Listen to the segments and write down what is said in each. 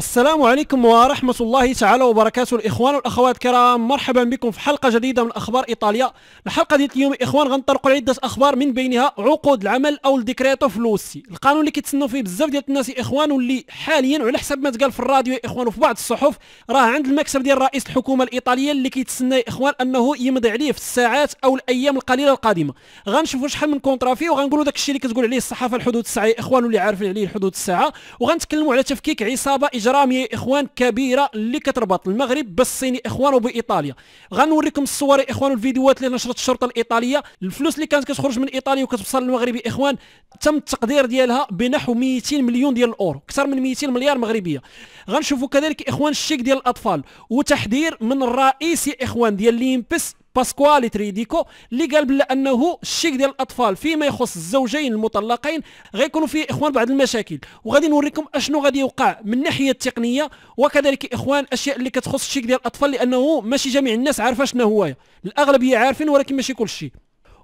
السلام عليكم ورحمة الله تعالى وبركاته الإخوان والأخوات الكرام مرحبا بكم في حلقة جديدة من أخبار إيطاليا الحلقة ديال اليوم إخوان غنطرقوا عدة أخبار من بينها عقود العمل أو الديكريتو فلوسي القانون اللي كيتسنوا فيه بزاف ديال الناس إخوان واللي حاليا وعلى حسب ما تقال في الراديو إخوان وفي بعض الصحف راه عند المكتب ديال رئيس الحكومة الإيطالية اللي كيتسنى إخوان أنه يمضي عليه في الساعات أو الأيام القليلة القادمة غنشوفوا شحال من كونترا فيه وغنقولوا داك الشيء اللي كتقول عليه الصحافة الحدود الساعة يا إخوان واللي عارفين عليه الحدود الساعة وغنتكلموا على تفكيك عصابة اجراميه يا اخوان كبيره اللي كتربط المغرب بالصين يا اخوان وبايطاليا غنوريكم الصور يا اخوان والفيديوهات اللي نشرت الشرطه الايطاليه الفلوس اللي كانت كتخرج من ايطاليا وكتوصل للمغرب يا اخوان تم التقدير ديالها بنحو 200 مليون ديال الاورو اكثر من 200 مليار مغربيه غنشوفوا كذلك اخوان الشيك ديال الاطفال وتحذير من الرئيس يا اخوان ديال ليمبس باسكوالي تريديكو اللي قال بلا انه الشيك ديال الاطفال فيما يخص الزوجين المطلقين غيكونوا فيه اخوان بعض المشاكل وغادي نوريكم اشنو غادي يوقع من الناحيه التقنيه وكذلك اخوان اشياء اللي كتخص الشيك ديال الاطفال لانه ماشي جميع الناس عارفه شنو هو الاغلبيه عارفين ولكن ماشي كل شيء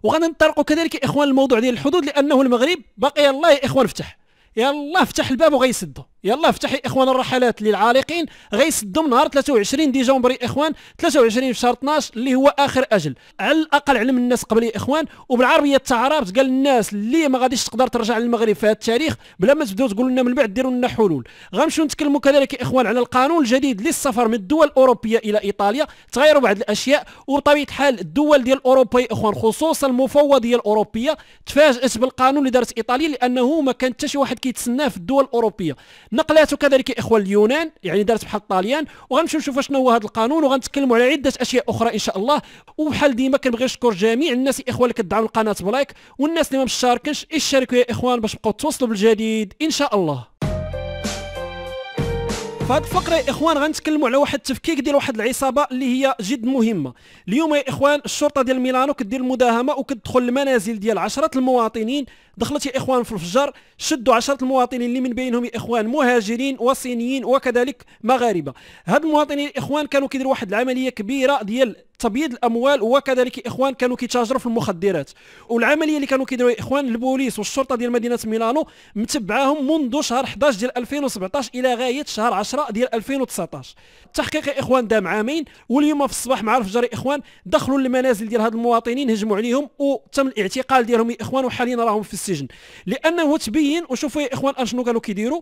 وغادي نطرقوا كذلك اخوان الموضوع ديال الحدود لانه المغرب باقي الله يا اخوان فتح يلا فتح الباب وغيسدوا يلا افتحي اخوان الرحلات للعالقين من نهار 23 ديسمبر اخوان 23 في شهر 12 اللي هو اخر اجل على الاقل علم الناس قبل يا اخوان وبالعربيه تعربت قال الناس اللي ما غاديش تقدر ترجع للمغرب في هذا التاريخ بلا ما تبداو تقولوا لنا من بعد ديروا لنا حلول غنمشيو نتكلموا كذلك يا اخوان على القانون الجديد للسفر من الدول الاوروبيه الى ايطاليا تغيروا بعض الاشياء وبطبيعه الحال الدول ديال اوروبا يا اخوان خصوصا المفوضيه الاوروبيه تفاجات بالقانون اللي دارت ايطاليا لانه ما كان حتى شي واحد كيتسناه في الدول الاوروبيه نقلاته كذلك اخوه اليونان يعني دارت بحال الطاليان وغنمشيو نشوفوا شنو هو هذا القانون وغنتكلموا على عده اشياء اخرى ان شاء الله وبحال ديما كنبغي نشكر جميع الناس الاخوه اللي كدعموا القناه بلايك والناس اللي ما مشاركنش اشتركوا يا اخوان باش تبقاو توصلوا بالجديد ان شاء الله في هذه الفقره يا اخوان غنتكلموا على واحد التفكيك ديال واحد العصابه اللي هي جد مهمه اليوم يا اخوان الشرطه ديال ميلانو كدير المداهمه وكتدخل المنازل ديال عشرة المواطنين دخلت يا اخوان في الفجر شدوا عشرة المواطنين اللي من بينهم يا اخوان مهاجرين وصينيين وكذلك مغاربه هاد المواطنين يا اخوان كانوا كيديروا واحد العمليه كبيره ديال تبييض الاموال وكذلك اخوان كانوا كيتاجروا في المخدرات والعمليه اللي كانوا كيديروها اخوان البوليس والشرطه ديال مدينه ميلانو متبعاهم منذ شهر 11 ديال 2017 الى غايه شهر 10 ديال 2019 التحقيق اخوان دام عامين واليوم في الصباح مع الفجر اخوان دخلوا للمنازل ديال هاد المواطنين هجموا عليهم وتم الاعتقال ديالهم يا اخوان وحاليا راهم في السجن لانه تبين وشوفوا يا اخوان اشنو كانوا كيديروا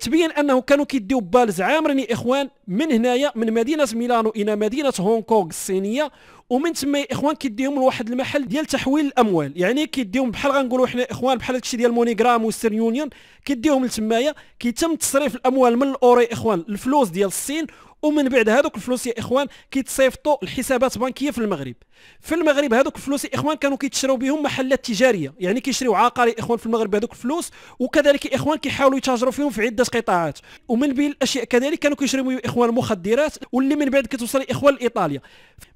تبين انه كانوا كيديو بالز عامرين يا اخوان من هنايا من مدينه ميلانو الى مدينه هونغ كونغ الصينيه الوطنيه ومن تما اخوان كيديهم لواحد المحل ديال تحويل الاموال يعني كيديهم بحال غنقولوا حنا اخوان بحال داكشي ديال مونيغرام وستر يونيون كيديهم لتمايا كيتم تصريف الاموال من الاوري اخوان الفلوس ديال الصين ومن بعد هذوك الفلوس يا اخوان كيتصيفطوا لحسابات بنكيه في المغرب في المغرب هذوك الفلوس يا اخوان كانوا كيتشراو بهم محلات تجاريه يعني كيشريو عقار يا اخوان في المغرب بهذوك الفلوس وكذلك يا اخوان كيحاولوا يتاجروا فيهم في عده قطاعات ومن بين الاشياء كذلك كانوا كيشريو يا اخوان المخدرات واللي من بعد كتوصل يا اخوان لايطاليا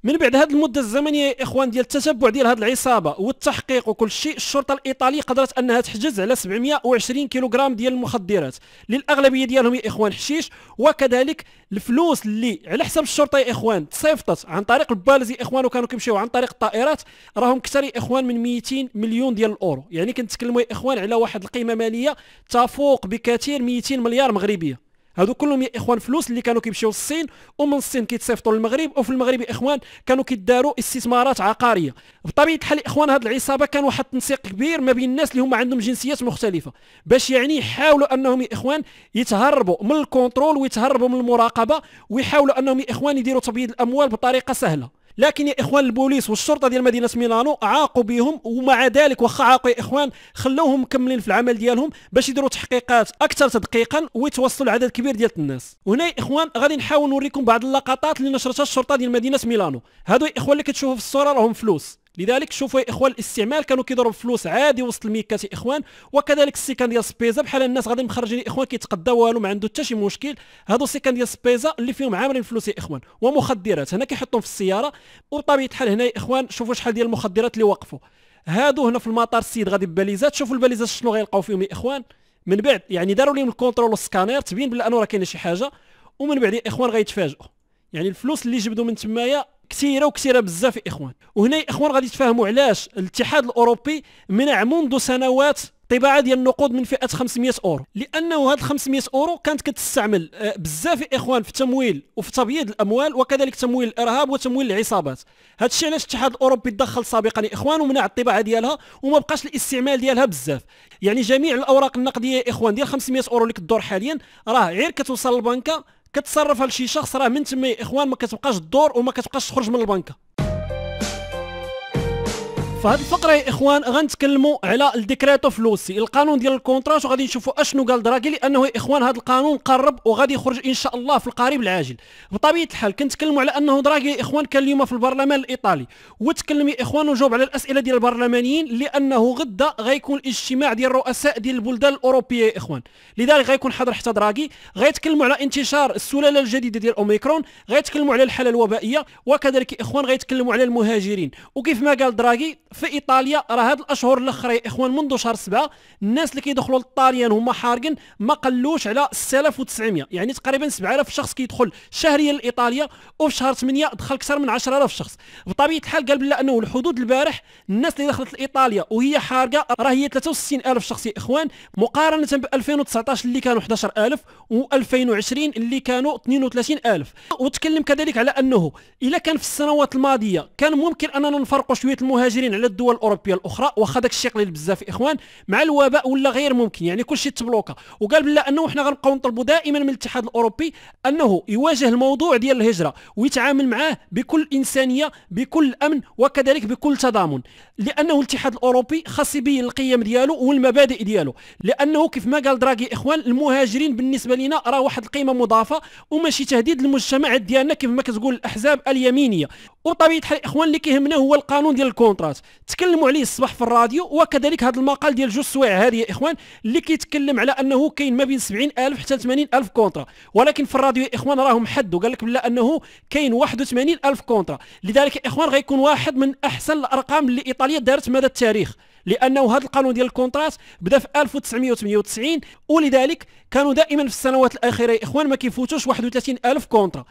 من بعد هذه المده الزمنيه يا اخوان ديال التتبع ديال هذه العصابه والتحقيق وكل شيء الشرطه الايطاليه قدرت انها تحجز على 720 كيلوغرام ديال المخدرات للاغلبيه ديالهم يا اخوان حشيش وكذلك الفلوس الفلوس اللي على حساب الشرطه يا اخوان تصيفطت عن طريق البالزي اخوان وكانوا كيمشيو عن طريق الطائرات راهم كثر يا اخوان من 200 مليون ديال الاورو يعني كنتكلموا يا اخوان على واحد القيمه ماليه تفوق بكثير 200 مليار مغربيه هادو كلهم يا اخوان فلوس اللي كانوا كيمشيو للصين ومن الصين كيتصيفطوا للمغرب وفي المغرب يا اخوان كانوا كيداروا استثمارات عقاريه بطبيعه الحال يا اخوان هاد العصابه كان واحد التنسيق كبير ما بين الناس اللي هما عندهم جنسيات مختلفه باش يعني يحاولوا انهم يا اخوان يتهربوا من الكونترول ويتهربوا من المراقبه ويحاولوا انهم يا اخوان يديروا تبييض الاموال بطريقه سهله لكن يا اخوان البوليس والشرطه ديال مدينه ميلانو عاقوا بهم ومع ذلك واخا عاقوا يا اخوان خلوهم مكملين في العمل ديالهم باش يديروا تحقيقات اكثر تدقيقا ويتوصلوا لعدد كبير ديال الناس وهنا يا اخوان غادي نحاول نوريكم بعض اللقطات اللي نشرتها الشرطه ديال مدينه ميلانو هادو يا اخوان اللي كتشوفوا في الصوره راهم فلوس لذلك شوفوا يا اخوان الاستعمال كانوا كيضرب فلوس عادي وسط الميكات يا اخوان وكذلك السيكان ديال سبيزا بحال الناس غادي مخرجين يا اخوان كيتقدا والو ما عنده حتى شي مشكل هادو السيكان ديال سبيزا اللي فيهم عاملين فلوس يا اخوان ومخدرات هنا كيحطهم في السياره وبطبيعه الحال هنا يا اخوان شوفوا شحال ديال المخدرات اللي وقفوا هادو هنا في المطار السيد غادي بباليزات شوفوا الباليزات شنو غيلقاو فيهم يا اخوان من بعد يعني داروا لهم الكونترول والسكانير تبين بلي انه راه كاينه شي حاجه ومن بعد يا اخوان غيتفاجئوا يعني الفلوس اللي جبدوا من تمايا كثيره وكثيره بزاف يا اخوان وهنا يا اخوان غادي تفهموا علاش الاتحاد الاوروبي منع منذ سنوات طباعه ديال النقود من فئه 500 اورو لانه هاد 500 اورو كانت كتستعمل آه، بزاف يا اخوان في التمويل وفي تبييض الاموال وكذلك تمويل الارهاب وتمويل العصابات هذا الشيء علاش الاتحاد الاوروبي تدخل سابقا يا اخوان ومنع الطباعه ديالها وما بقاش الاستعمال ديالها بزاف يعني جميع الاوراق النقديه يا اخوان ديال 500 اورو اللي كدور حاليا راه غير كتوصل للبنكه كتصرفها لشي شخص راه من تما اخوان ما كتبقاش الدور وما كتبقاش تخرج من البنكه فهاد الفقره يا اخوان غنتكلموا على الديكريتو فلوسي القانون ديال الكونترا وغادي نشوفوا اشنو قال دراكي لانه يا اخوان هذا القانون قرب وغادي يخرج ان شاء الله في القريب العاجل بطبيعه الحال كنتكلموا على انه دراكي يا اخوان كان اليوم في البرلمان الايطالي وتكلم يا اخوان وجاوب على الاسئله ديال البرلمانيين لانه غدا غيكون الاجتماع ديال الرؤساء ديال البلدان الاوروبيه يا اخوان لذلك غيكون حاضر حتى دراكي غيتكلموا على انتشار السلاله الجديده ديال اوميكرون غيتكلموا على الحاله الوبائيه وكذلك يا اخوان غيتكلموا على المهاجرين وكيف ما قال دراكي في ايطاليا راه هاد الاشهر الاخرى يا اخوان منذ شهر سبعة الناس اللي كيدخلوا للطاليان هما حارقين ما قلوش على 6900 يعني تقريبا 7000 شخص كيدخل شهريا لايطاليا وفي شهر 8 دخل اكثر من 10000 شخص بطبيعه الحال قال بلا انه الحدود البارح الناس اللي دخلت لايطاليا وهي حارقه راه هي 63000 شخص يا اخوان مقارنه ب 2019 اللي كانوا 11000 و2020 اللي كانوا 32000 وتكلم كذلك على انه اذا كان في السنوات الماضيه كان ممكن اننا نفرقوا شويه المهاجرين على الدول الاوروبيه الاخرى واخا داك الشيء قليل بزاف اخوان مع الوباء ولا غير ممكن يعني كلشي تبلوكا وقال بلا انه حنا غنبقاو نطلبوا دائما من الاتحاد الاوروبي انه يواجه الموضوع ديال الهجره ويتعامل معاه بكل انسانيه بكل امن وكذلك بكل تضامن لانه الاتحاد الاوروبي خاص يبين القيم ديالو والمبادئ ديالو لانه كيف ما قال دراغي اخوان المهاجرين بالنسبه لنا راه واحد القيمه مضافه وماشي تهديد للمجتمع ديالنا كيف ما كتقول الاحزاب اليمينيه وطبيعه الحال الاخوان اللي كيهمنا هو القانون ديال الكونترات تكلموا عليه الصباح في الراديو وكذلك هذا المقال ديال جوج سوايع هذه يا اخوان اللي كيتكلم على انه كاين ما بين 70000 حتى 80000 كونترا ولكن في الراديو يا اخوان راهم حدوا قال لك بلا انه كاين 81000 كونترا لذلك يا اخوان غيكون واحد من احسن الارقام اللي ايطاليا دارت مدى التاريخ لانه هذا القانون ديال الكونترات بدا في 1998 ولذلك كانوا دائما في السنوات الاخيره يا اخوان ما كيفوتوش 31000 كونترا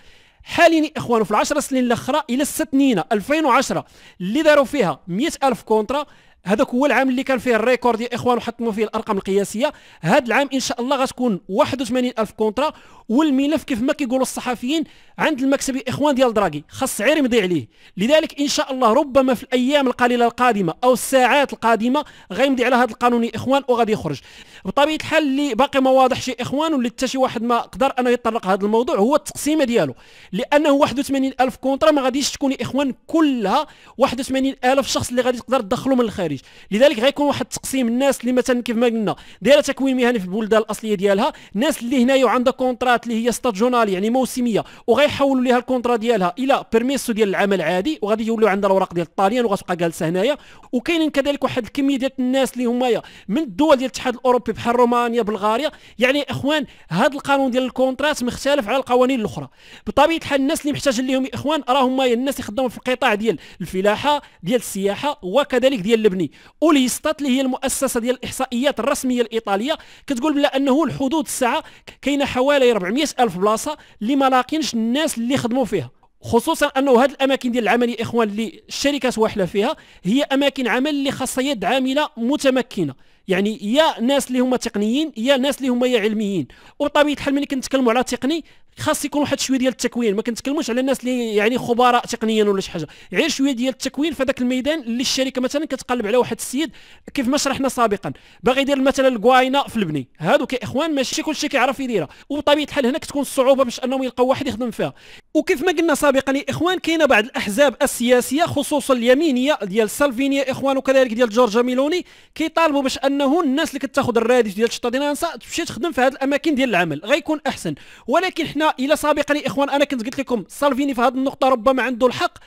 حاليا اخوان في العشر سنين الاخرى الى ست سنين 2010 اللي داروا فيها 100000 كونترا هذاك هو العام اللي كان فيه الريكورد يا اخوان وحطموا فيه الارقام القياسيه هذا العام ان شاء الله غتكون 81000 كونترا والملف كيف ما كيقولوا الصحفيين عند المكسب يا اخوان ديال دراغي خاص عير يمضي عليه لذلك ان شاء الله ربما في الايام القليله القادمه او الساعات القادمه غيمضي على هذا القانون يا اخوان وغادي يخرج بطبيعه الحال اللي باقي ما واضحش يا اخوان واللي حتى شي واحد ما قدر انه يطرق هذا الموضوع هو التقسيمه ديالو لانه 81000 كونترا ما غاديش تكون يا اخوان كلها 81000 شخص اللي غادي تقدر تدخلهم من الخارج الخارج لذلك غيكون واحد التقسيم الناس اللي مثلا كيف ما قلنا دايره تكوين مهني في البلدان الاصليه ديالها الناس اللي هنايا وعندها كونترات اللي هي ستاجونال يعني موسميه وغيحولوا ليها الكونترا ديالها الى بيرميسو ديال العمل عادي وغادي يوليو عندها الاوراق ديال الطاليان وغتبقى جالسه هنايا وكاينين كذلك واحد الكميه ديال الناس اللي هما من الدول ديال الاتحاد الاوروبي بحال رومانيا بلغاريا يعني اخوان هذا القانون ديال الكونترات مختلف على القوانين الاخرى بطبيعه الحال الناس اللي محتاجين ليهم اخوان راهم الناس اللي خدامين في القطاع ديال الفلاحه ديال السياحه وكذلك ديال البنيه العلمي اوليستات اللي هي المؤسسه ديال الاحصائيات الرسميه الايطاليه كتقول بلا انه الحدود الساعه كاينه حوالي 400 الف بلاصه اللي ما لاقينش الناس اللي خدموا فيها خصوصا انه هذه الاماكن ديال العمل يا اخوان اللي الشركات واحله فيها هي اماكن عمل اللي خاصه يد عامله متمكنه يعني يا ناس اللي هما تقنيين يا ناس اللي هما يا علميين وبطبيعه الحال ملي كنتكلموا على تقني خاص يكون واحد شويه ديال التكوين ما كنتكلموش على الناس اللي يعني خبراء تقنيا ولا شي حاجه غير شويه ديال التكوين في هذاك الميدان اللي الشركه مثلا كتقلب على واحد السيد كيف ما شرحنا سابقا باغي يدير مثلا الكواينه في البني هادو يا اخوان ماشي كلشي كيعرف يديرها وبطبيعه الحال هنا كتكون الصعوبه باش انهم يلقاو واحد يخدم فيها وكيف ما قلنا سابقا يا اخوان كاينه بعض الاحزاب السياسيه خصوصا اليمينيه ديال سالفينيا اخوان وكذلك ديال جورجا ميلوني كيطالبوا باش انه الناس اللي كتاخذ الرادف ديال الشطه ديال تمشي تخدم في هذه الاماكن ديال العمل غيكون احسن ولكن حنا الى سابقني اخوان انا كنت قلت لكم سالفيني في هذه النقطه ربما عنده الحق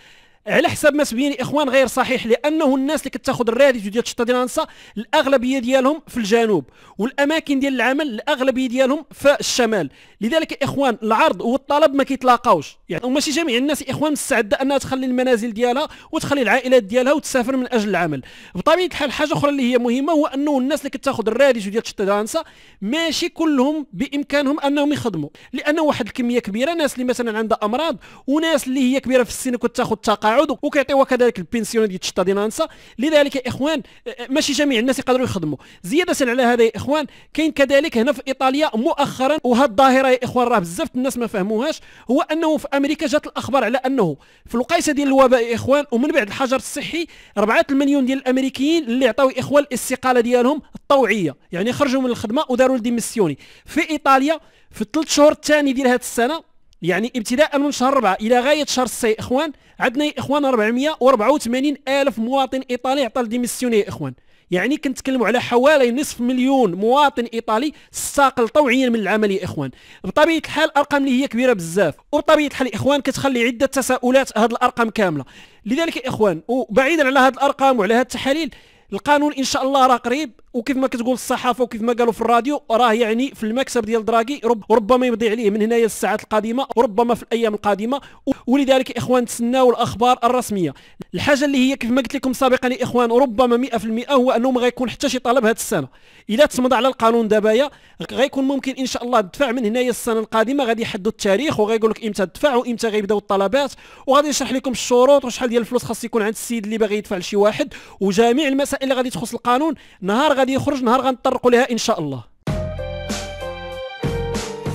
على حسب ما سبيني اخوان غير صحيح لانه الناس اللي كتاخذ الرياضي ديال الشتا فرنسا الاغلبيه ديالهم في الجنوب والاماكن ديال العمل الاغلبيه ديالهم في الشمال لذلك اخوان العرض والطلب ما كيتلاقاوش يعني وماشي جميع الناس اخوان مستعده انها تخلي المنازل ديالها وتخلي العائلات ديالها وتسافر من اجل العمل بطبيعه الحال حاجه اخرى اللي هي مهمه هو انه الناس اللي كتاخذ الراديس ديال الشطرانسه ماشي كلهم بامكانهم انهم يخدموا لان واحد الكميه كبيره ناس اللي مثلا عندها امراض وناس اللي هي كبيره في السن وكتاخذ تقاعد وكيعطيوها كذلك البنسيون ديال الشطرانسه لذلك اخوان ماشي جميع الناس يقدروا يخدموا زياده على هذا يا اخوان كاين كذلك هنا في ايطاليا مؤخرا وهذه الظاهره راه يا اخوان راه بزاف الناس ما فهموهاش هو انه في امريكا جات الاخبار على انه في الوقيته ديال الوباء يا اخوان ومن بعد الحجر الصحي 4 المليون ديال الامريكيين اللي عطاو اخوان الاستقاله ديالهم الطوعيه يعني خرجوا من الخدمه وداروا الديميسيوني في ايطاليا في الثلاث شهور الثاني ديال هذه السنه يعني ابتداء من شهر 4 الى غايه شهر 6 اخوان عندنا يا اخوان 484 الف مواطن ايطالي عطى الديميسيوني اخوان يعني كنتكلموا على حوالي نصف مليون مواطن ايطالي ساقل طوعيا من العمل يا اخوان بطبيعه الحال الارقام اللي هي كبيره بزاف وبطبيعه الحال اخوان كتخلي عده تساؤلات هذه الارقام كامله لذلك اخوان وبعيدا على هذه الارقام وعلى هذه التحاليل القانون ان شاء الله راه قريب وكيف ما كتقول الصحافه وكيف ما قالوا في الراديو راه يعني في المكسب ديال دراغي رب ربما يمضي عليه من هنايا الساعات القادمه وربما في الايام القادمه ولذلك اخوان تسناو الاخبار الرسميه الحاجه اللي هي كيف ما قلت لكم سابقا يا اخوان ربما 100% هو انه ما غيكون حتى شي طلب هذه السنه الا تصمد على القانون دابايا غيكون ممكن ان شاء الله الدفع من هنايا السنه القادمه غادي يحددوا التاريخ وغايقول لك امتى الدفع وامتى غيبداو الطلبات وغادي يشرح لكم الشروط وشحال ديال الفلوس خاص يكون عند السيد اللي باغي يدفع لشي واحد وجميع المسائل اللي غادي تخص القانون نهار غادي غادي يخرج نهار غنطرقوا لها ان شاء الله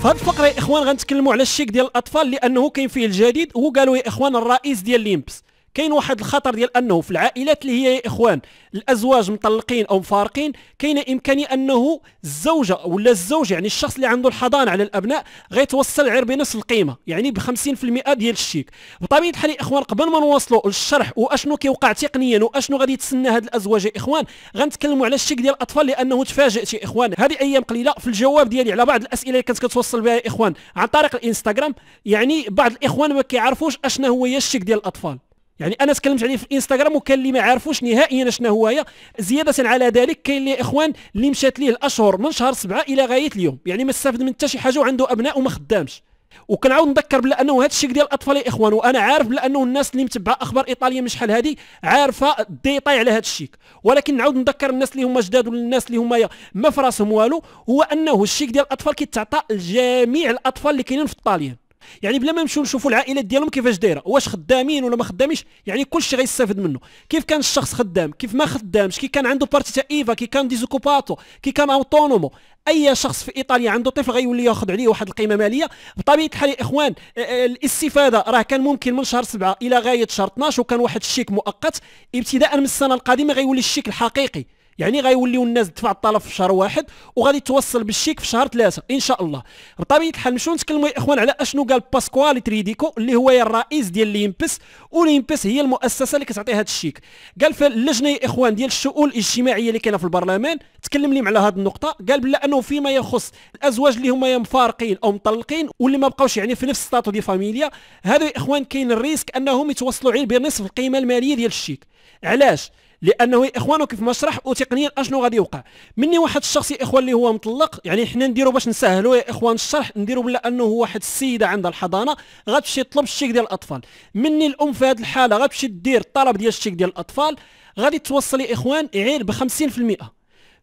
في الفقره يا اخوان غنتكلموا على الشيك ديال الاطفال لانه كاين فيه الجديد وقالوا يا اخوان الرئيس ديال ليمبس كاين واحد الخطر ديال انه في العائلات اللي هي يا اخوان الازواج مطلقين او مفارقين كاين امكانيه انه الزوجه ولا الزوج يعني الشخص اللي عنده الحضانه على الابناء غيتوصل غير بنفس القيمه يعني ب 50% ديال الشيك بطبيعه الحال يا اخوان قبل ما نوصلوا للشرح واشنو كيوقع تقنيا واشنو غادي يتسنى هاد الازواج يا اخوان غنتكلموا على الشيك ديال الاطفال لانه تفاجات يا اخوان هذه ايام قليله في الجواب ديالي على بعض الاسئله اللي كانت كتوصل بها يا اخوان عن طريق الانستغرام يعني بعض الاخوان ما كيعرفوش اشنا هو الشيك ديال الاطفال يعني انا تكلمت عليه في الانستغرام وكان اللي ما عارفوش نهائيا شنو هو هي زياده على ذلك كاين لي اخوان اللي مشات ليه الاشهر من شهر سبعة الى غايه اليوم يعني ما استفد من حتى شي حاجه وعنده ابناء وما خدامش وكنعاود نذكر بلا انه هذا الشيء ديال الاطفال يا اخوان وانا عارف بلا انه الناس اللي متبعه اخبار ايطاليا من شحال هذه عارفه الديطاي على هذا الشيء ولكن نعاود نذكر الناس اللي هما جداد والناس اللي هما ما فراسهم والو هو انه الشيك ديال الاطفال كيتعطى لجميع الاطفال اللي كاينين في الطاليان يعني بلا ما نمشيو نشوفوا العائلات ديالهم كيفاش دايره واش خدامين ولا ما خدامينش يعني كلشي غيستافد منه كيف كان الشخص خدام كيف ما خدامش كي كان عنده بارتي تاع ايفا كي كان ديزوكوباتو كي كان اوتونومو اي شخص في ايطاليا عنده طفل غيولي ياخذ عليه واحد القيمه ماليه بطبيعه الحال يا اخوان آه، آه، الاستفاده راه كان ممكن من شهر 7 الى غايه شهر 12 وكان واحد الشيك مؤقت ابتداء من السنه القادمه غيولي الشيك الحقيقي يعني غيوليو الناس تدفع الطلب في شهر واحد وغادي توصل بالشيك في شهر ثلاثه ان شاء الله بطبيعه الحال نمشيو نتكلموا يا اخوان على اشنو قال باسكوال تريديكو اللي هو الرئيس ديال ليمبس وليمبس هي المؤسسه اللي كتعطي هذا الشيك قال في اللجنه يا اخوان ديال الشؤون الاجتماعيه اللي كاينه في البرلمان تكلم لي على هذه النقطه قال بلا انه فيما يخص الازواج اللي هما مفارقين او مطلقين واللي ما بقاوش يعني في نفس ستاتو دي فاميليا هذو يا اخوان كاين الريسك انهم يتوصلوا غير بنصف القيمه الماليه ديال الشيك علاش لانه يا اخوان كيف ما شرح وتقنيا اشنو غادي يوقع مني واحد الشخص يا اخوان اللي هو مطلق يعني حنا نديرو باش نسهلو يا اخوان الشرح نديرو بلا انه واحد السيده عندها الحضانه غتمشي تطلب الشيك ديال الاطفال مني الام في هذه الحاله غتمشي دير الطلب ديال الشيك ديال الاطفال غادي توصل يا اخوان عير ب 50%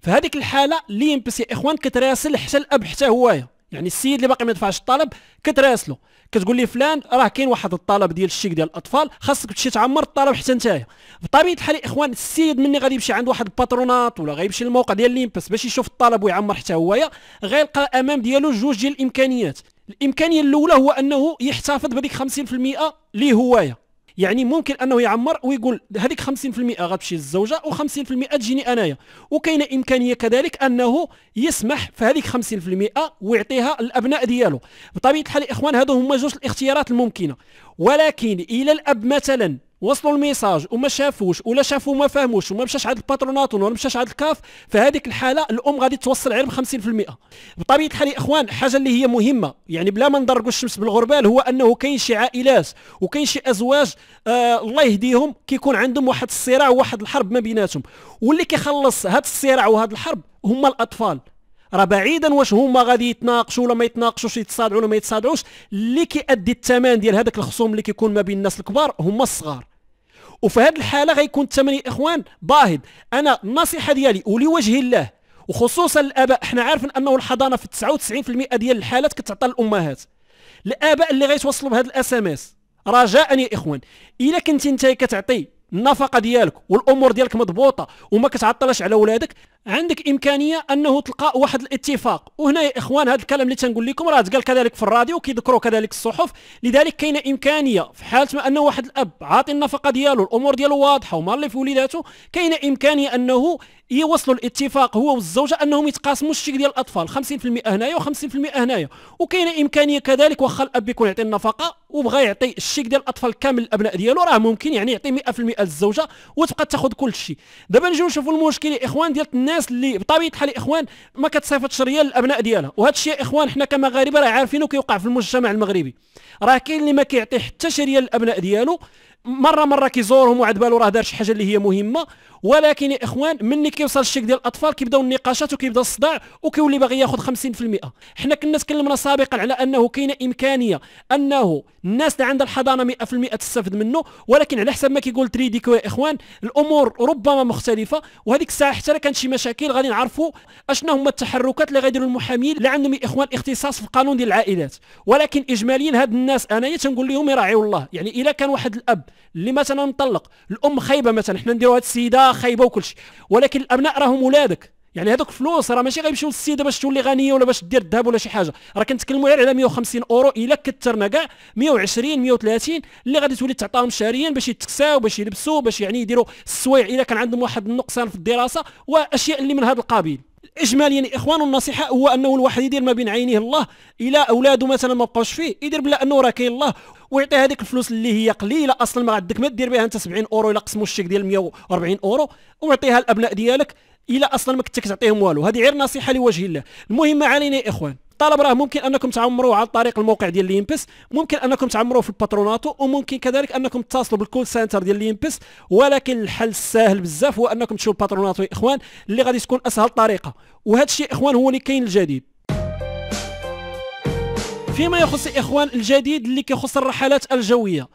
في هذيك الحاله ليمبس يا اخوان كتراسل حتى الاب حتى هوايه يعني السيد اللي باقي ما دفعش الطلب كتراسلو كتقول لي فلان راه كاين واحد الطلب ديال الشيك ديال الاطفال خاصك تمشي تعمر الطلب حتى نتايا بطبيعه الحال الاخوان السيد مني غادي يمشي عند واحد الباترونات ولا غيمشي للموقع ديال ليمبس باش يشوف الطلب ويعمر حتى هويا غيلقى امام ديالو جوج ديال الامكانيات الامكانيه الاولى هو انه يحتفظ بهذيك 50% ليه هوايه يعني ممكن انه يعمر ويقول هذيك 50% غتمشي للزوجه و50% تجيني انايا وكاين امكانيه كذلك انه يسمح في هذيك 50% ويعطيها الابناء ديالو بطبيعه الحال الاخوان هذو هما جوج الاختيارات الممكنه ولكن الى الاب مثلا وصلوا الميساج وما شافوش ولا شافوا ما فهموش وما مشاش عند الباترونات ولا مشاش عند الكاف فهذيك الحاله الام غادي توصل غير ب 50% بطبيعه الحال يا اخوان حاجه اللي هي مهمه يعني بلا ما نضرقوا الشمس بالغربال هو انه كاين شي عائلات وكاين شي ازواج آه الله يهديهم كيكون عندهم واحد الصراع وواحد الحرب ما بيناتهم واللي كيخلص هذا الصراع وهذا الحرب هما الاطفال راه بعيدا واش هما غادي يتناقشوا ولا ما يتناقشوش يتصادعوا ولا ما يتصادعوش اللي كيأدي الثمن ديال هذاك الخصوم اللي كيكون ما بين الناس الكبار هما الصغار وفي هذه الحاله غيكون الثمن اخوان باهظ انا النصيحه ديالي ولوجه الله وخصوصا الاباء احنا عارفين انه الحضانه في 99% ديال الحالات كتعطى للامهات الاباء اللي غيتوصلوا بهذا الاس ام اس رجاء يا اخوان الا كنت انت كتعطي النفقه ديالك والامور ديالك مضبوطه وما كتعطلش على ولادك عندك امكانيه انه تلقى واحد الاتفاق وهنا يا اخوان هذا الكلام اللي تنقول لكم راه تقال كذلك في الراديو وكيذكروا كذلك الصحف لذلك كاينه امكانيه في حاله ما انه واحد الاب عاطي النفقه ديالو الامور ديالو واضحه ومالف في وليداته كاينه امكانيه انه يوصلوا الاتفاق هو والزوجه انهم يتقاسموا الشيك ديال الاطفال 50% هنايا و50% هنايا وكاينه امكانيه كذلك واخا الاب يكون يعطي النفقه وبغى يعطي الشيك ديال الاطفال كامل للابناء ديالو راه ممكن يعني يعطي 100% للزوجه وتبقى تاخذ كل شيء دابا نجيو نشوفوا المشكل يا اخوان ديال الناس اللي بطبيعه الحال اخوان ما كتصيفطش ريال للابناء ديالها وهذا الشيء يا اخوان حنا كمغاربه راه عارفينه كيوقع في المجتمع المغربي راه كاين اللي ما كيعطي حتى شي ريال للابناء ديالو مره مره كيزورهم وعاد بالو راه دار شي حاجه اللي هي مهمه ولكن يا اخوان ملي كيوصل الشيك ديال الاطفال كيبداو النقاشات وكيبدا الصداع وكيولي باغي ياخذ 50% حنا كنا تكلمنا سابقا على انه كاينه امكانيه انه الناس اللي عندها الحضانه 100% تستفد منه ولكن على حسب ما كيقول تريديكو يا اخوان الامور ربما مختلفه وهذيك الساعه حتى كانت شي مشاكل غادي نعرفوا اشنو هما التحركات اللي غيديروا المحامين اللي عندهم يا اخوان اختصاص في القانون ديال العائلات ولكن اجماليا هاد الناس انايا تنقول لهم يراعيوا الله يعني الا كان واحد الاب اللي مثلا نطلق الام خايبه مثلا حنا نديروا هاد السيده خايبه وكل شيء ولكن الابناء راهم ولادك يعني هذوك الفلوس راه ماشي غيمشيو للسيده باش تولي غنيه ولا باش دير الذهب ولا شي حاجه راه كنتكلموا غير على 150 اورو الا كثرنا كاع 120 130 اللي غادي تولي تعطاهم شهريا باش يتكساو باش يلبسوا باش يعني يديروا السوايع الا كان عندهم واحد النقصان في الدراسه واشياء اللي من هذا القبيل اجماليا يعني اخوان النصيحه هو انه الواحد يدير ما بين عينيه الله الى اولاده مثلا ما بقاوش فيه يدير بلا انه راه كاين الله ويعطي هذيك الفلوس اللي هي قليله اصلا ما عندك ما دير بها انت 70 اورو الا قسموا الشيك ديال 140 اورو ويعطيها الابناء ديالك الا اصلا ما كنت كتعطيهم والو هذه غير نصيحه لوجه الله المهم علينا يا اخوان الطلب راه ممكن انكم تعمروه على طريق الموقع ديال ليمبس ممكن انكم تعمروه في الباتروناتو وممكن كذلك انكم تتصلوا بالكول سنتر ديال ليمبس ولكن الحل الساهل بزاف هو انكم تشوفوا الباتروناتو يا اخوان اللي غادي تكون اسهل طريقه وهذا الشيء اخوان هو اللي كاين الجديد فيما يخص اخوان الجديد اللي كيخص الرحلات الجويه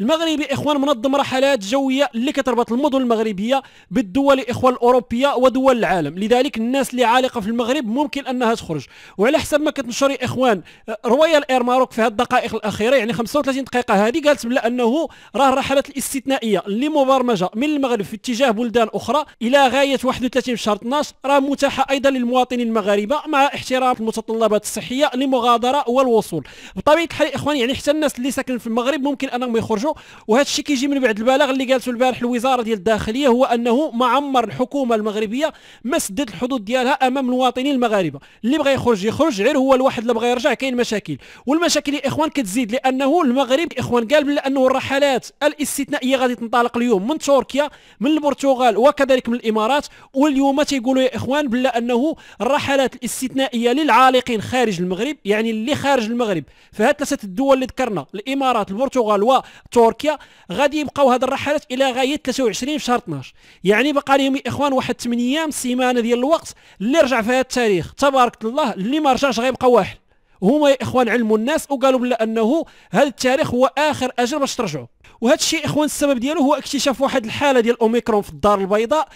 المغربي اخوان منظم رحلات جويه اللي كتربط المدن المغربيه بالدول اخوان الاوروبيه ودول العالم لذلك الناس اللي عالقه في المغرب ممكن انها تخرج وعلى حسب ما كتنشر اخوان آه، رويال اير ماروك في هذه الدقائق الاخيره يعني 35 دقيقه هذه قالت بلا انه راه الرحلات الاستثنائيه اللي مبرمجه من المغرب في اتجاه بلدان اخرى الى غايه 31 في شهر 12 راه متاحه ايضا للمواطنين المغاربه مع احترام المتطلبات الصحيه لمغادره والوصول بطبيعه الحال اخوان يعني حتى الناس اللي ساكنين في المغرب ممكن انهم يخرجوا نخرجوا وهذا الشيء كيجي من بعد البلاغ اللي قالته البارح الوزاره ديال الداخليه هو انه ما عمر الحكومه المغربيه ما سدت الحدود ديالها امام المواطنين المغاربه اللي بغى يخرج يخرج غير هو الواحد اللي بغى يرجع كاين مشاكل والمشاكل يا اخوان كتزيد لانه المغرب اخوان قال لانه الرحلات الاستثنائيه غادي تنطلق اليوم من تركيا من البرتغال وكذلك من الامارات واليوم تيقولوا يا اخوان بلا انه الرحلات الاستثنائيه للعالقين خارج المغرب يعني اللي خارج المغرب فهاد ثلاثه الدول اللي ذكرنا الامارات البرتغال تركيا غادي يبقاو هاد الرحلات الى غايه 23 في شهر 12 يعني بقى لهم الاخوان واحد 8 ايام سيمانه ديال الوقت اللي رجع فيها التاريخ تبارك الله اللي ما رجعش غيبقى واحد هما يا اخوان علموا الناس وقالوا بلا انه هذا التاريخ هو اخر اجل باش ترجعوا وهذا الشيء اخوان السبب ديالو هو اكتشاف واحد الحاله ديال اوميكرون في الدار البيضاء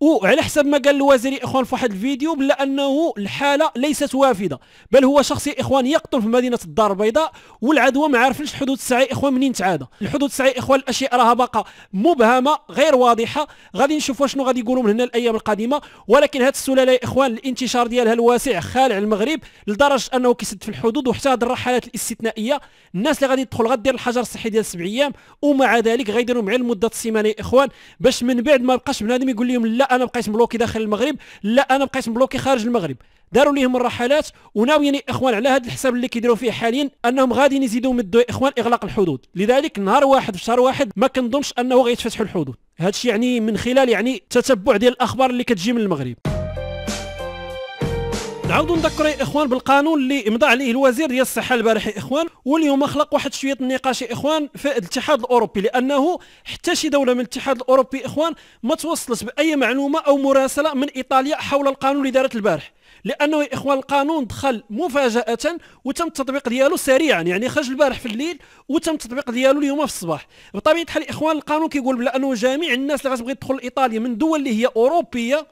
وعلى حسب ما قال الوزير اخوان في واحد الفيديو بلا انه الحاله ليست وافده بل هو شخص اخوان يقطن في مدينه الدار البيضاء والعدوى ما عارفينش الحدود الساعه اخوان منين تعادى الحدود الساعه اخوان الاشياء راها باقا مبهمه غير واضحه غادي نشوفوا شنو غادي يقولوا من هنا الايام القادمه ولكن هذه السلاله يا اخوان الانتشار ديالها الواسع خالع المغرب لدرجه انه كيسد في الحدود وحتى هذه الرحلات الاستثنائيه الناس اللي غادي تدخل غدير الحجر الصحي ديال سبع ايام ومع ذلك غيديروا معاه لمده السيمانه يا اخوان باش من بعد ما بقاش بنادم يقول لهم لا انا بقيت مبلوكي داخل المغرب لا انا بقيت مبلوكي خارج المغرب داروا ليهم الرحلات وناويين يعني اخوان على هذا الحساب اللي كيديروا فيه حاليا انهم غادي يزيدوا يمدوا اخوان اغلاق الحدود لذلك نهار واحد في شهر واحد ما كنظنش انه غيتفتحوا الحدود هادشي يعني من خلال يعني تتبع ديال الاخبار اللي كتجي من المغرب نعاودوا نذكر يا اخوان بالقانون اللي مضى عليه الوزير ديال الصحه البارح يا اخوان واليوم خلق واحد شويه النقاش يا اخوان في الاتحاد الاوروبي لانه حتى شي دوله من الاتحاد الاوروبي يا اخوان ما توصلت باي معلومه او مراسله من ايطاليا حول القانون اللي دارت البارح لانه يا اخوان القانون دخل مفاجاه وتم التطبيق ديالو سريعا يعني خرج البارح في الليل وتم التطبيق ديالو اليوم في الصباح بطبيعه الحال اخوان القانون كيقول بانه جميع الناس اللي غتبغي تدخل ايطاليا من دول اللي هي اوروبيه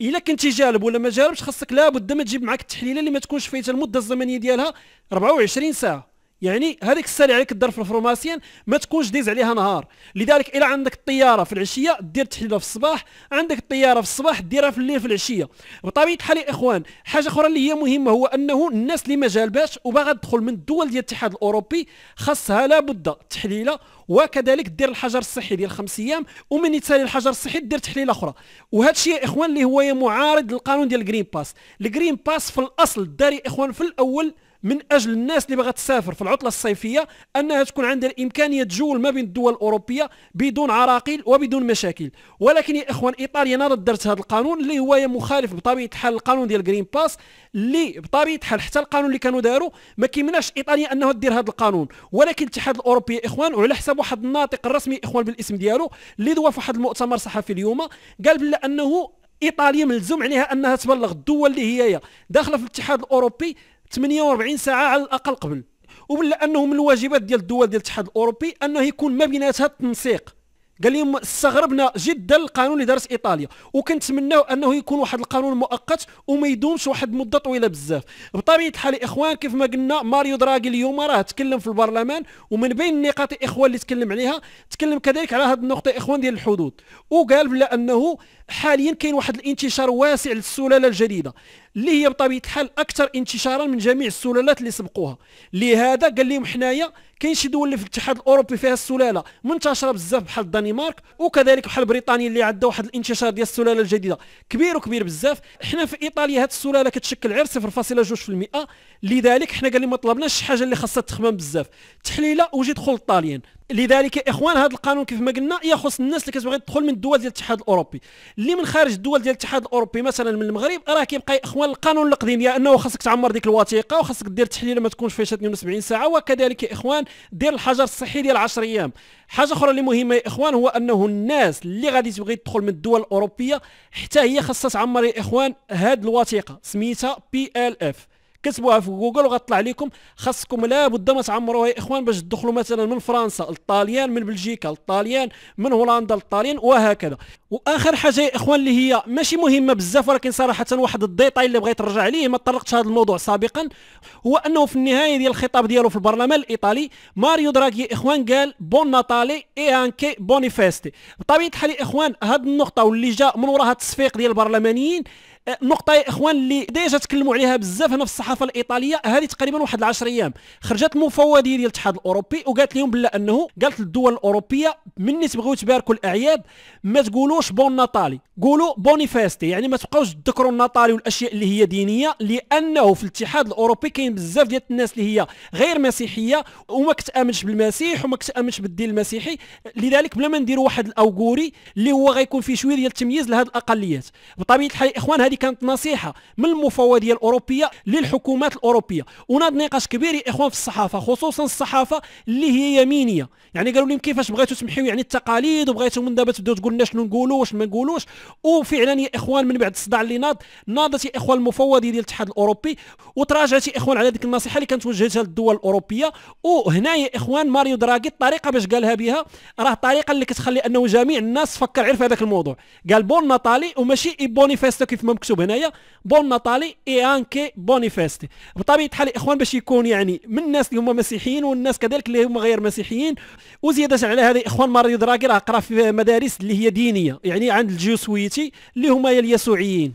الا كنتي جالب ولا ما جالبش خاصك لابد ما تجيب معاك التحليله اللي ما تكونش فايته المده الزمنيه ديالها 24 ساعه يعني هذيك الساعه اللي الدار في الفورماسيون ما تكونش ديز عليها نهار لذلك الى عندك الطياره في العشيه دير تحليله في الصباح عندك الطياره في الصباح ديرها في الليل في العشيه بطبيعه الحال يا اخوان حاجه اخرى اللي هي مهمه هو انه الناس اللي ما جالباش وباغا تدخل من الدول ديال الاتحاد الاوروبي خاصها لابد تحليله وكذلك دير الحجر الصحي ديال خمس ايام ومن يتسالي الحجر الصحي دير تحليله اخرى وهذا الشيء يا اخوان اللي هو معارض للقانون ديال الجرين باس الجرين باس في الاصل داري اخوان في الاول من اجل الناس اللي باغا تسافر في العطله الصيفيه انها تكون عندها الامكانيه تجول ما بين الدول الاوروبيه بدون عراقيل وبدون مشاكل ولكن يا اخوان ايطاليا انا درت هذا القانون اللي هو مخالف بطبيعه الحال القانون ديال جرين باس اللي بطبيعه الحال حتى القانون اللي كانوا داروا ما كيمنعش ايطاليا انه دير هذا القانون ولكن الاتحاد الاوروبي يا اخوان وعلى حساب واحد الناطق الرسمي اخوان بالاسم ديالو اللي دوا في واحد المؤتمر صحفي اليوم قال بلا انه ايطاليا ملزوم عليها انها تبلغ الدول اللي هي داخله في الاتحاد الاوروبي 48 ساعه على الاقل قبل ولا انه من الواجبات ديال الدول ديال الاتحاد الاوروبي انه يكون ما بيناتها التنسيق قال لهم استغربنا جدا القانون اللي دارت ايطاليا وكنتمناو انه يكون واحد القانون مؤقت وما يدومش واحد المده طويله بزاف بطبيعه الحال اخوان كيف ما قلنا ماريو دراغي اليوم راه تكلم في البرلمان ومن بين النقاط اخوان اللي تكلم عليها تكلم كذلك على هذه النقطه اخوان ديال الحدود وقال بلا انه حاليا كاين واحد الانتشار واسع للسلاله الجديده اللي هي بطبيعه الحال اكثر انتشارا من جميع السلالات اللي سبقوها لهذا قال لهم حنايا كاين شي دول اللي في الاتحاد الاوروبي فيها السلاله منتشره بزاف بحال الدنمارك وكذلك بحال بريطانيا اللي عندها واحد الانتشار ديال السلاله الجديده كبير وكبير بزاف حنا في ايطاليا هذه السلاله كتشكل غير 0.2% لذلك حنا قال لهم ما طلبناش شي حاجه اللي خاصها تخمم بزاف تحليله وجد خل الطاليان لذلك يا اخوان هذا القانون كيف ما قلنا يخص الناس اللي كتبغي تدخل من الدول ديال الاتحاد الاوروبي اللي من خارج الدول ديال الاتحاد الاوروبي مثلا من المغرب راه كيبقى يا اخوان القانون القديم يا انه خاصك تعمر ديك الوثيقه وخاصك دير تحليل ما تكونش فيها 72 ساعه وكذلك يا اخوان دير الحجر الصحي ديال 10 ايام حاجه اخرى اللي مهمه يا اخوان هو انه الناس اللي غادي تبغي تدخل من الدول الاوروبيه حتى هي خاصها تعمر يا اخوان هذه الوثيقه سميتها بي ال اف كتبوها في جوجل وغطلع لكم خاصكم لابد ما تعمروها يا اخوان باش تدخلوا مثلا من فرنسا للطاليان من بلجيكا للطاليان من هولندا للطاليان وهكذا واخر حاجه يا اخوان اللي هي ماشي مهمه بزاف ولكن صراحه واحد الديتاي اللي بغيت نرجع ليه ما طرقتش هذا الموضوع سابقا هو انه في النهايه ديال الخطاب ديالو في البرلمان الايطالي ماريو دراغي يا اخوان قال بون ناتالي اي انكي بونيفيستي بطبيعه الحال يا اخوان هذه النقطه واللي جا من وراها التصفيق ديال البرلمانيين نقطه يا اخوان اللي ديجا تكلموا عليها بزاف هنا في الصحافه الايطاليه هذه تقريبا واحد 10 ايام خرجت مفوضيه ديال الاتحاد الاوروبي وقالت لهم بلا انه قالت للدول الاوروبيه ملي تبغيو تباركوا الاعياد ما تقولوش بون ناتالي قولوا بوني فيستي يعني ما تبقاوش تذكروا الناتالي والاشياء اللي هي دينيه لانه في الاتحاد الاوروبي كاين بزاف ديال الناس اللي هي غير مسيحيه وما كتامنش بالمسيح وما كتامنش بالدين المسيحي لذلك بلا ما نديروا واحد الاوغوري اللي هو غيكون فيه شويه ديال التمييز لهذه الاقليات بطبيعه الحال اخوان هذه هذه كانت نصيحه من المفوضيه الاوروبيه للحكومات الاوروبيه وناض نقاش كبير يا اخوان في الصحافه خصوصا الصحافه اللي هي يمينيه يعني قالوا لهم كيفاش بغيتوا تمحيو يعني التقاليد وبغيتوا من دابا تبداو تقول لنا شنو نقولوا واش ما نقولوش وفعلا يا اخوان من بعد الصداع اللي ناض ناضت يا اخوان المفوضيه ديال الاتحاد الاوروبي وتراجعت يا اخوان على ديك النصيحه اللي كانت وجهتها للدول الاوروبيه وهنا يا اخوان ماريو دراغي الطريقه باش قالها بها راه الطريقه اللي كتخلي انه جميع الناس فكر عرف هذاك الموضوع قال بون ناتالي وماشي اي بونيفيستو كيف ما مكتوب هنايا بون ناتالي اي انكي بوني بطبيعه الحال الاخوان باش يكون يعني من الناس اللي هما مسيحيين والناس كذلك اللي هما غير مسيحيين وزياده على هذا اخوان ماريو دراغي راه قرا في مدارس اللي هي دينيه يعني عند الجيوسويتي اللي هما اليسوعيين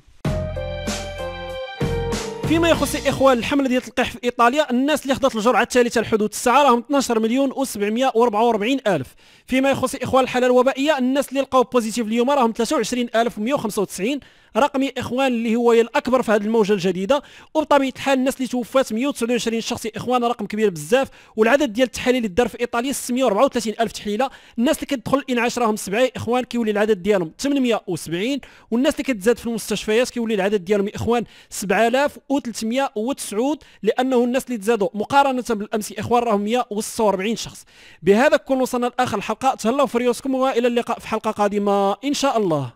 فيما يخص اخوان الحمله ديال القح في ايطاليا الناس اللي خدات الجرعه الثالثه لحدود الساعه راهم 12 مليون و744 الف فيما يخص اخوان الحاله الوبائيه الناس اللي لقاو بوزيتيف اليوم راهم 23195 رقمي اخوان اللي هو الاكبر في هذه الموجه الجديده وبطبيعه الحال الناس اللي توفات 129 شخص اخوان رقم كبير بزاف والعدد ديال التحاليل اللي دار في ايطاليا 634 الف تحليله الناس اللي كتدخل الانعاش راهم سبعه اخوان كيولي العدد ديالهم 870 والناس اللي كتزاد في المستشفيات كيولي العدد ديالهم اخوان 7309 لانه الناس اللي تزادوا مقارنه بالامس اخوان راهم 146 شخص بهذا كون وصلنا لاخر الحلقه تهلاو في ريوسكم والى اللقاء في حلقه قادمه ان شاء الله